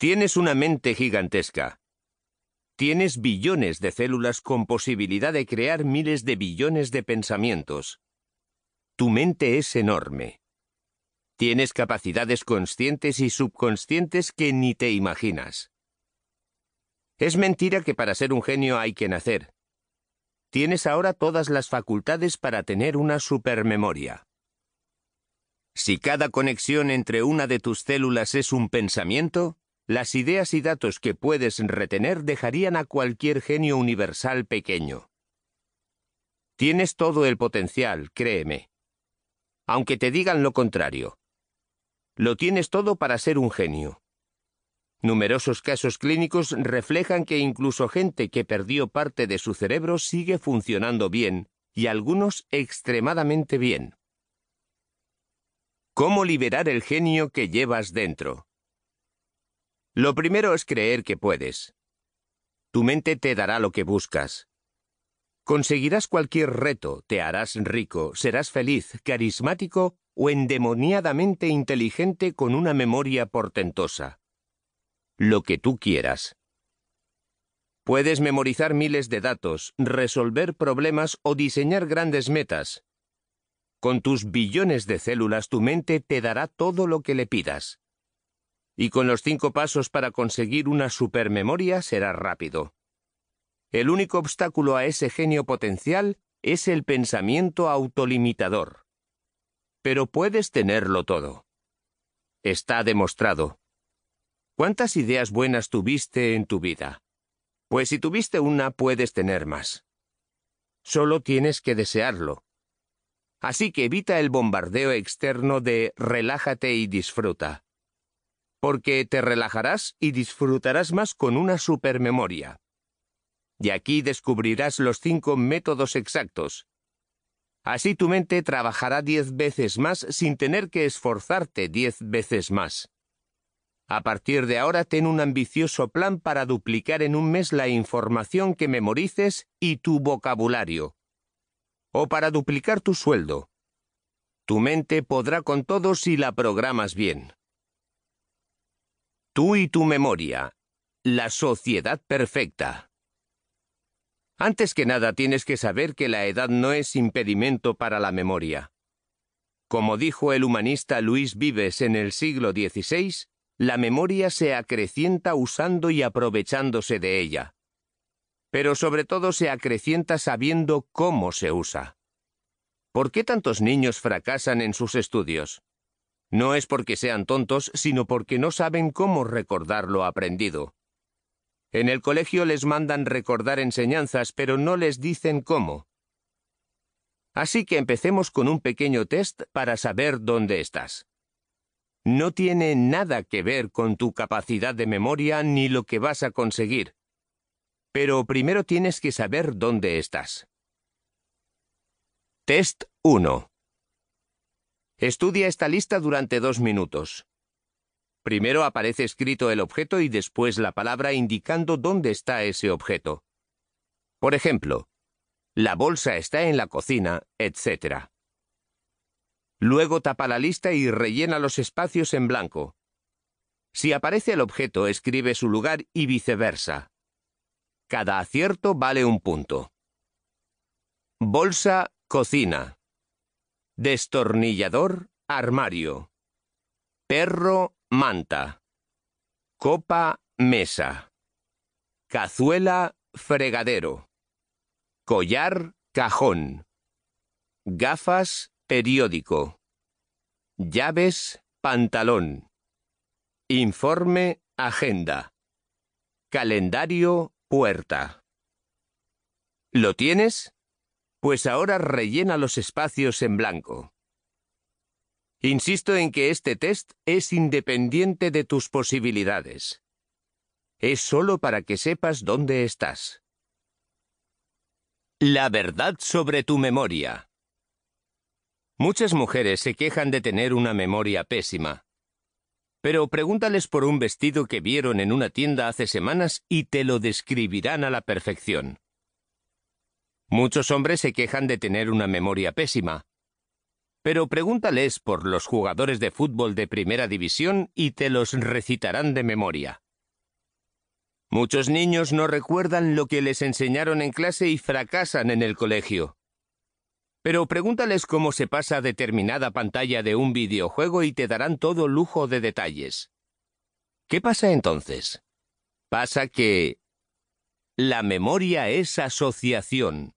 Tienes una mente gigantesca. Tienes billones de células con posibilidad de crear miles de billones de pensamientos. Tu mente es enorme. Tienes capacidades conscientes y subconscientes que ni te imaginas. Es mentira que para ser un genio hay que nacer. Tienes ahora todas las facultades para tener una supermemoria. Si cada conexión entre una de tus células es un pensamiento, las ideas y datos que puedes retener dejarían a cualquier genio universal pequeño. Tienes todo el potencial, créeme. Aunque te digan lo contrario. Lo tienes todo para ser un genio. Numerosos casos clínicos reflejan que incluso gente que perdió parte de su cerebro sigue funcionando bien, y algunos extremadamente bien. ¿Cómo liberar el genio que llevas dentro? Lo primero es creer que puedes. Tu mente te dará lo que buscas. Conseguirás cualquier reto, te harás rico, serás feliz, carismático o endemoniadamente inteligente con una memoria portentosa. Lo que tú quieras. Puedes memorizar miles de datos, resolver problemas o diseñar grandes metas. Con tus billones de células tu mente te dará todo lo que le pidas y con los cinco pasos para conseguir una supermemoria será rápido. El único obstáculo a ese genio potencial es el pensamiento autolimitador. Pero puedes tenerlo todo. Está demostrado. ¿Cuántas ideas buenas tuviste en tu vida? Pues si tuviste una, puedes tener más. Solo tienes que desearlo. Así que evita el bombardeo externo de relájate y disfruta porque te relajarás y disfrutarás más con una supermemoria. Y aquí descubrirás los cinco métodos exactos. Así tu mente trabajará diez veces más sin tener que esforzarte diez veces más. A partir de ahora ten un ambicioso plan para duplicar en un mes la información que memorices y tu vocabulario. O para duplicar tu sueldo. Tu mente podrá con todo si la programas bien. Tú y tu memoria. La sociedad perfecta. Antes que nada tienes que saber que la edad no es impedimento para la memoria. Como dijo el humanista Luis Vives en el siglo XVI, la memoria se acrecienta usando y aprovechándose de ella. Pero sobre todo se acrecienta sabiendo cómo se usa. ¿Por qué tantos niños fracasan en sus estudios? No es porque sean tontos, sino porque no saben cómo recordar lo aprendido. En el colegio les mandan recordar enseñanzas, pero no les dicen cómo. Así que empecemos con un pequeño test para saber dónde estás. No tiene nada que ver con tu capacidad de memoria ni lo que vas a conseguir. Pero primero tienes que saber dónde estás. Test 1. Estudia esta lista durante dos minutos. Primero aparece escrito el objeto y después la palabra indicando dónde está ese objeto. Por ejemplo, la bolsa está en la cocina, etc. Luego tapa la lista y rellena los espacios en blanco. Si aparece el objeto, escribe su lugar y viceversa. Cada acierto vale un punto. Bolsa, cocina. Destornillador, armario. Perro, manta. Copa, mesa. Cazuela, fregadero. Collar, cajón. Gafas, periódico. Llaves, pantalón. Informe, agenda. Calendario, puerta. ¿Lo tienes? pues ahora rellena los espacios en blanco. Insisto en que este test es independiente de tus posibilidades. Es solo para que sepas dónde estás. La verdad sobre tu memoria. Muchas mujeres se quejan de tener una memoria pésima. Pero pregúntales por un vestido que vieron en una tienda hace semanas y te lo describirán a la perfección. Muchos hombres se quejan de tener una memoria pésima. Pero pregúntales por los jugadores de fútbol de primera división y te los recitarán de memoria. Muchos niños no recuerdan lo que les enseñaron en clase y fracasan en el colegio. Pero pregúntales cómo se pasa determinada pantalla de un videojuego y te darán todo lujo de detalles. ¿Qué pasa entonces? Pasa que... La memoria es asociación.